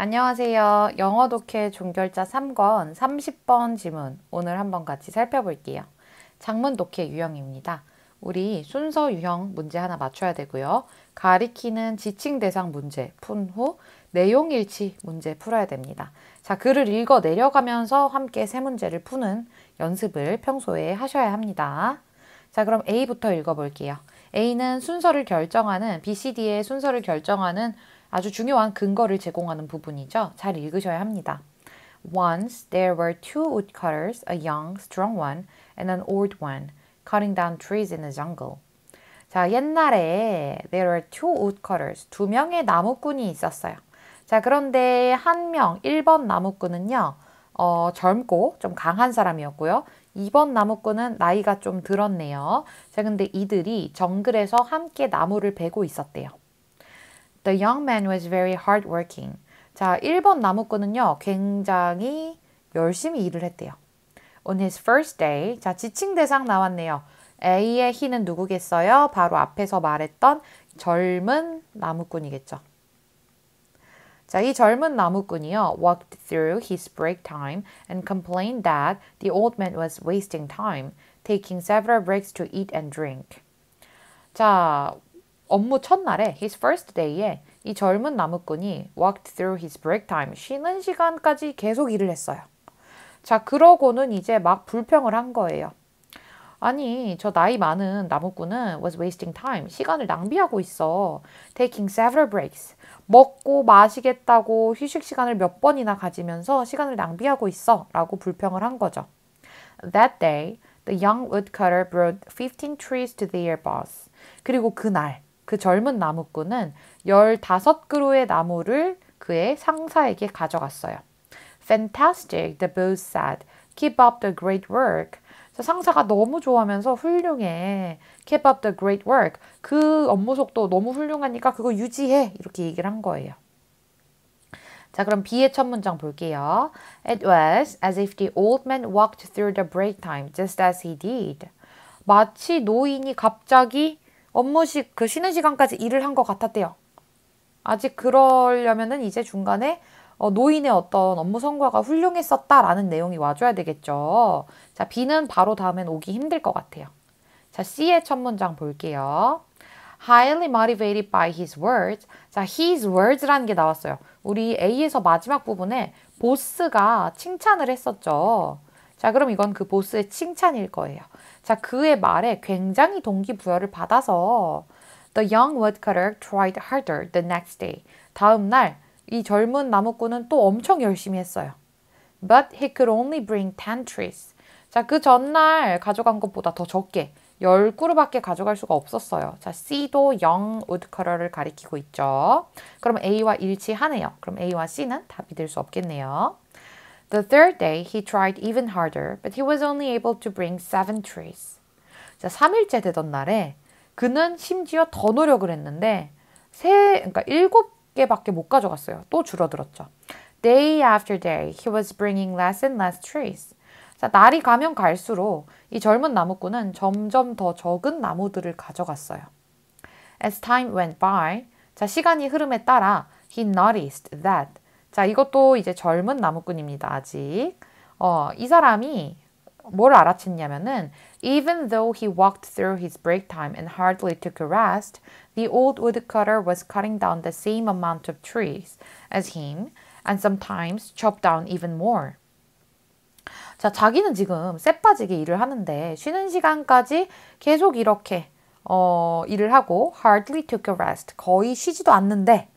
안녕하세요. 영어 독해 종결자 3권 30번 지문 오늘 한번 같이 살펴볼게요. 작문 독해 유형입니다. 우리 순서 유형 문제 하나 맞춰야 되고요. 가리키는 지칭 대상 문제 푼 후 내용 일치 문제 풀어야 됩니다. 자, 글을 읽어 내려가면서 함께 세 문제를 푸는 연습을 평소에 하셔야 합니다. 자, 그럼 A부터 읽어볼게요. A는 순서를 결정하는, BCD의 순서를 결정하는 아주 중요한 근거를 제공하는 부분이죠. 잘 읽으셔야 합니다. Once there were two woodcutters, a young, strong one, and an old one, cutting down trees in the jungle. 자, 옛날에 there were two woodcutters, 두 명의 나무꾼이 있었어요. 자, 그런데 한 명, 1번 나무꾼은요, 어, 젊고 좀 강한 사람이었고요. 2번 나무꾼은 나이가 좀 들었네요. 자, 근데 이들이 정글에서 함께 나무를 베고 있었대요. The young man was very hardworking. 자, 1번 나무꾼은요, 굉장히 열심히 일을 했대요. On his first day, 자, 지칭 대상 나왔네요. A의 희는 누구겠어요? 바로 앞에서 말했던 젊은 나무꾼이겠죠. 자, 이 젊은 나무꾼이요. walked through his break time and complained that the old man was wasting time, taking several breaks to eat and drink. 자, 업무 첫날에 his first day에 이 젊은 나무꾼이 walked through his break time 쉬는 시간까지 계속 일을 했어요. 자 그러고는 이제 막 불평을 한 거예요. 아니 저 나이 많은 나무꾼은 was wasting time 시간을 낭비하고 있어. taking several breaks 먹고 마시겠다고 휴식 시간을 몇 번이나 가지면서 시간을 낭비하고 있어 라고 불평을 한 거죠. That day, the young woodcutter brought 15 trees to their boss. 그리고 그날 그 젊은 나무꾼은 15그루의 나무를 그의 상사에게 가져갔어요. Fantastic, the boss said. Keep up the great work. 상사가 너무 좋아하면서 훌륭해. Keep up the great work. 그 업무 속도 너무 훌륭하니까 그거 유지해. 이렇게 얘기를 한 거예요. 자, 그럼 B의 첫 문장 볼게요. It was as if the old man walked through the break time just as he did. 마치 노인이 갑자기 업무 시, 그 쉬는 시간까지 일을 한 것 같았대요. 아직 그러려면은 이제 중간에 어, 노인의 어떤 업무 성과가 훌륭했었다라는 내용이 와줘야 되겠죠. 자, B는 바로 다음엔 오기 힘들 것 같아요. 자, C의 첫 문장 볼게요. highly motivated by his words. 자, his words라는 게 나왔어요. 우리 A에서 마지막 부분에 보스가 칭찬을 했었죠. 자, 그럼 이건 그 보스의 칭찬일 거예요. 자, 그의 말에 굉장히 동기부여를 받아서 The young woodcutter tried harder the next day. 다음 날, 이 젊은 나무꾼은 또 엄청 열심히 했어요. But he could only bring 10 trees. 자, 그 전날 가져간 것보다 더 적게 10그루밖에 가져갈 수가 없었어요. 자, C도 영 우드커러를 가리키고 있죠. 그럼 A와 일치하네요. 그럼 A와 C는 답이 될수 없겠네요. The third day he tried even harder, but he was only able to bring seven trees. 자, 3일째 되던 날에 그는 심지어 더 노력을 했는데 세 그러니까 일곱 개밖에 못 가져갔어요. 또 줄어들었죠. Day after day, he was bringing less and less trees. 자, 날이 가면 갈수록 이 젊은 나무꾼은 점점 더 적은 나무들을 가져갔어요. As time went by, 자, 시간이 흐름에 따라 he noticed that 자, 이것도 이제 젊은 나무꾼입니다. 아직. 어, 이 사람이 뭘 알아챘냐면은 even though he walked through his break time and hardly took a rest, the old woodcutter was cutting down the same amount of trees as him and sometimes chopped down even more. 자, 자기는 지금 쎄빠지게 일을 하는데 쉬는 시간까지 계속 이렇게 어, 일을 하고 hardly took a rest 거의 쉬지도 않는데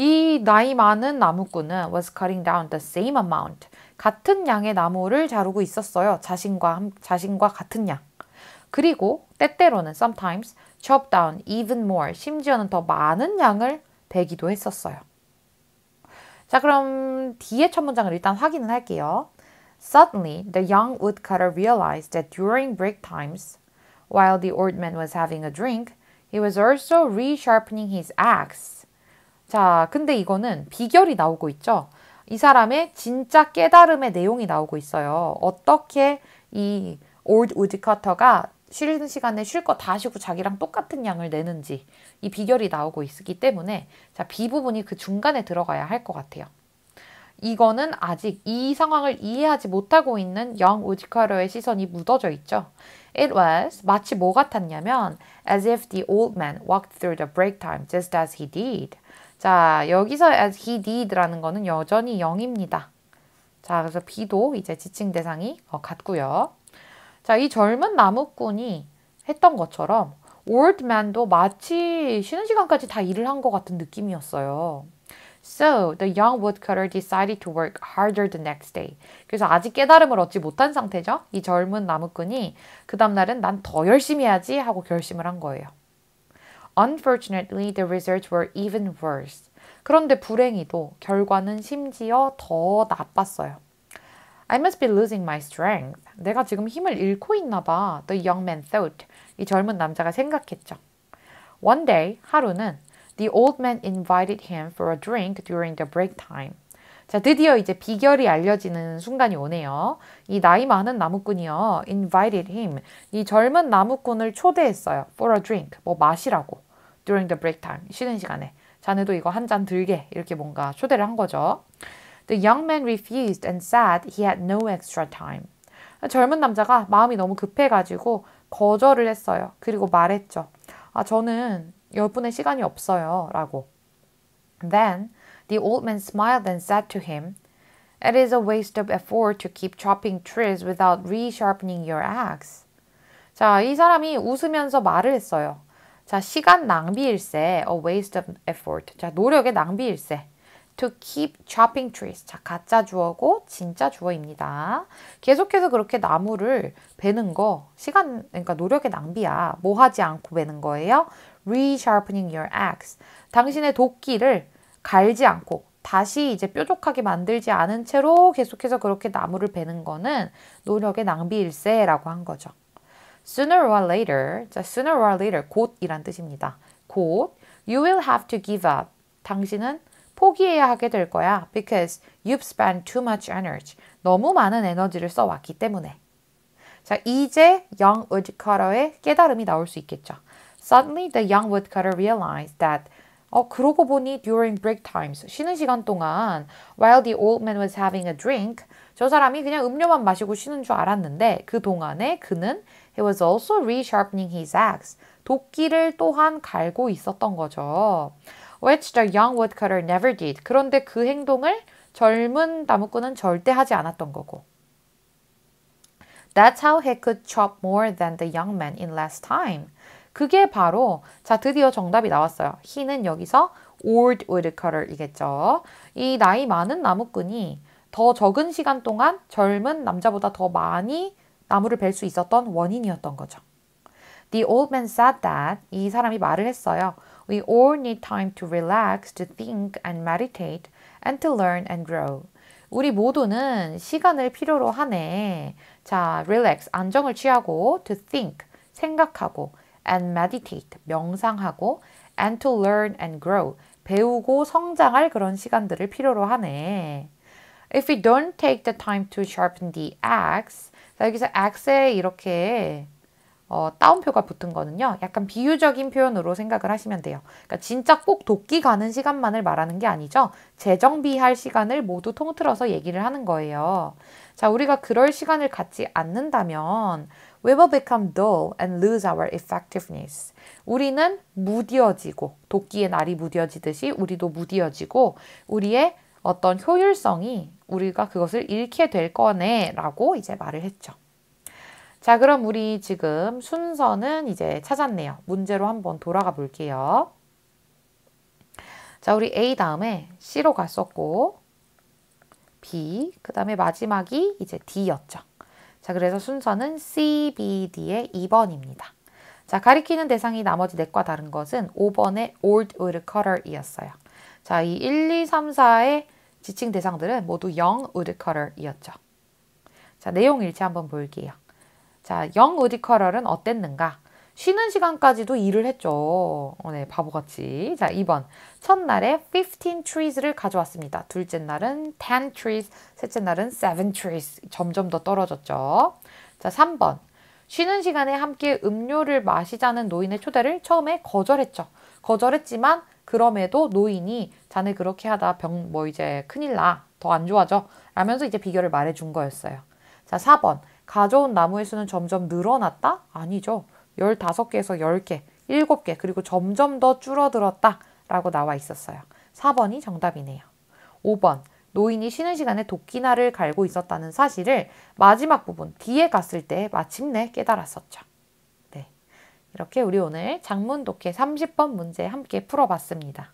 이 나이 많은 나무꾼은 was cutting down the same amount. 같은 양의 나무를 자르고 있었어요. 자신과, 자신과 같은 양. 그리고 때때로는 sometimes chop down even more. 심지어는 더 많은 양을 베기도 했었어요. 자, 그럼 뒤에 첫 문장을 일단 확인을 할게요. Suddenly, the young woodcutter realized that during break times, while the old man was having a drink, he was also resharpening his axe. 자, 근데 이거는 비결이 나오고 있죠. 이 사람의 진짜 깨달음의 내용이 나오고 있어요. 어떻게 이 올드 우드커터가 쉬는 시간에 쉴 거다 쉬고 자기랑 똑같은 양을 내는지 이 비결이 나오고 있기 때문에 자, B 부분이 그 중간에 들어가야 할 것 같아요. 이거는 아직 이 상황을 이해하지 못하고 있는 영 우지카로의 시선이 묻어져 있죠. It was 마치 뭐 같았냐면 as if the old man walked through the break time just as he did. 자, 여기서 as he did라는 거는 여전히 0입니다. 자, 그래서 B도 이제 지칭 대상이 어, 같고요. 자, 이 젊은 나무꾼이 했던 것처럼 old man도 마치 쉬는 시간까지 다 일을 한 것 같은 느낌이었어요. So the young woodcutter decided to work harder the next day. 그래서 아직 깨달음을 얻지 못한 상태죠. 이 젊은 나무꾼이 그 다음날은 난 더 열심히 해야지 하고 결심을 한 거예요. Unfortunately, the results were even worse. 그런데 불행히도 결과는 심지어 더 나빴어요. I must be losing my strength. 내가 지금 힘을 잃고 있나 봐. The young man thought. 이 젊은 남자가 생각했죠. One day, 하루는 The old man invited him for a drink during the break time. 자, 드디어 이제 비결이 알려지는 순간이 오네요. 이 나이 많은 나무꾼이요. invited him. 이 젊은 나무꾼을 초대했어요. for a drink. 뭐 마시라고. during the break time 쉬는 시간에 자네도 이거 한 잔 들게 이렇게 뭔가 초대를 한 거죠. The young man refused and said he had no extra time. 젊은 남자가 마음이 너무 급해가지고 거절을 했어요. 그리고 말했죠. 아, 저는 10분의 시간이 없어요. 라고. Then the old man smiled and said to him, It is a waste of effort to keep chopping trees without resharpening your axe. 자, 이 사람이 웃으면서 말을 했어요. 자, 시간 낭비일세, a waste of effort. 자, 노력의 낭비일세. to keep chopping trees. 자, 가짜 주어고 진짜 주어입니다. 계속해서 그렇게 나무를 베는 거 시간 그러니까 노력의 낭비야. 뭐 하지 않고 베는 거예요? resharpening your axe. 당신의 도끼를 갈지 않고 다시 이제 뾰족하게 만들지 않은 채로 계속해서 그렇게 나무를 베는 거는 노력의 낭비일세라고 한 거죠. sooner or later, 자, sooner or later, 곧이란 뜻입니다. 곧, you will have to give up. 당신은 포기해야 하게 될 거야. because you've spent too much energy. 너무 많은 에너지를 써왔기 때문에. 자, 이제 young woodcutter의 깨달음이 나올 수 있겠죠. Suddenly the young woodcutter realized that 어, 그러고 보니 during break times, 쉬는 시간 동안 while the old man was having a drink, 저 사람이 그냥 음료만 마시고 쉬는 줄 알았는데 그 동안에 그는 he was also resharpening his axe, 도끼를 또한 갈고 있었던 거죠. Which the young woodcutter never did. 그런데 그 행동을 젊은 나무꾼은 절대 하지 않았던 거고. That's how he could chop more than the young man in less time. 그게 바로 자 드디어 정답이 나왔어요. he는 여기서 old woodcutter이겠죠. 이 나이 많은 나무꾼이 더 적은 시간 동안 젊은 남자보다 더 많이 나무를 벨 수 있었던 원인이었던 거죠. The old man said that 이 사람이 말을 했어요. We all need time to relax, to think and meditate, and to learn and grow. 우리 모두는 시간을 필요로 하네. 자, relax 안정을 취하고 to think 생각하고 and meditate, 명상하고 and to learn and grow, 배우고 성장할 그런 시간들을 필요로 하네. If we don't take the time to sharpen the axe, 여기서 a x e 이렇게 어, 따옴표가 붙은 거는요. 약간 비유적인 표현으로 생각을 하시면 돼요. 그러니까 진짜 꼭 도끼 가는 시간만을 말하는 게 아니죠. 재정비할 시간을 모두 통틀어서 얘기를 하는 거예요. 자, 우리가 그럴 시간을 갖지 않는다면 we will become dull and lose our effectiveness. 우리는 무디지고 도끼의 날이 무디지듯이 우리도 무디지고 우리의 어떤 효율성이 우리가 그것을 잃게 될 거네라고 이제 말을 했죠. 자, 그럼 우리 지금 순서는 이제 찾았네요. 문제로 한번 돌아가 볼게요. 자, 우리 A 다음에 C로 갔었고 B, 그 다음에 마지막이 이제 D였죠. 자, 그래서 순서는 C, B, D의 2번입니다. 자, 가리키는 대상이 나머지 넷과 다른 것은 5번의 old wood cutter이었어요. 자, 이 1, 2, 3, 4의 지칭 대상들은 모두 young wood cutter이었죠. 자, 내용 일치 한번 볼게요. 자, 영 어디컬럴은 어땠는가? 쉬는 시간까지도 일을 했죠. 어, 네, 바보같이. 자, 2번. 첫날에 15 trees를 가져왔습니다. 둘째 날은 10 trees, 셋째 날은 7 trees. 점점 더 떨어졌죠. 자, 3번. 쉬는 시간에 함께 음료를 마시자는 노인의 초대를 처음에 거절했죠. 거절했지만 그럼에도 노인이 자네 그렇게 하다 병 뭐 이제 큰일 나. 더 안 좋아져. 라면서 이제 비결을 말해준 거였어요. 자, 4번. 가져온 나무의 수는 점점 늘어났다? 아니죠. 15개에서 10개, 7개, 그리고 점점 더 줄어들었다. 라고 나와 있었어요. 4번이 정답이네요. 5번. 노인이 쉬는 시간에 도끼나를 갈고 있었다는 사실을 마지막 부분, 뒤에 갔을 때 마침내 깨달았었죠. 네. 이렇게 우리 오늘 장문 독해 30번 문제 함께 풀어봤습니다.